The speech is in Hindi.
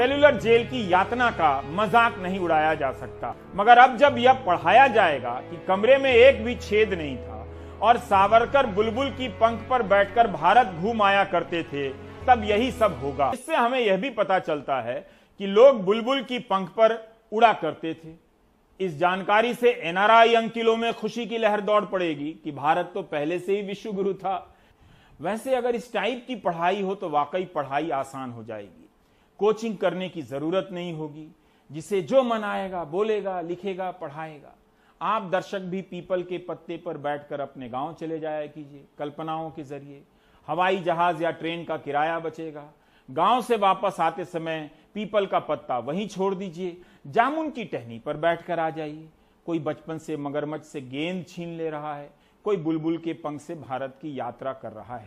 सेलुलर जेल की यातना का मजाक नहीं उड़ाया जा सकता मगर अब जब यह पढ़ाया जाएगा कि कमरे में एक भी छेद नहीं था और सावरकर बुलबुल की पंख पर बैठकर भारत घूम आया करते थे तब यही सब होगा इससे हमें यह भी पता चलता है कि लोग बुलबुल की पंख पर उड़ा करते थे इस जानकारी से एनआरआई अंकिलों में खुशी की लहर दौड़ पड़ेगी कि भारत तो पहले से ही विश्वगुरु था वैसे अगर इस टाइप की पढ़ाई हो तो वाकई पढ़ाई आसान हो जाएगी कोचिंग करने की जरूरत नहीं होगी जिसे जो मन आएगा बोलेगा लिखेगा पढ़ाएगा आप दर्शक भी पीपल के पत्ते पर बैठकर अपने गांव चले जाया कीजिए कल्पनाओं के जरिए हवाई जहाज या ट्रेन का किराया बचेगा गांव से वापस आते समय पीपल का पत्ता वहीं छोड़ दीजिए जामुन की टहनी पर बैठकर आ जाइए कोई बचपन से मगरमच्छ से गेंद छीन ले रहा है कोई बुलबुल के पंख से भारत की यात्रा कर रहा है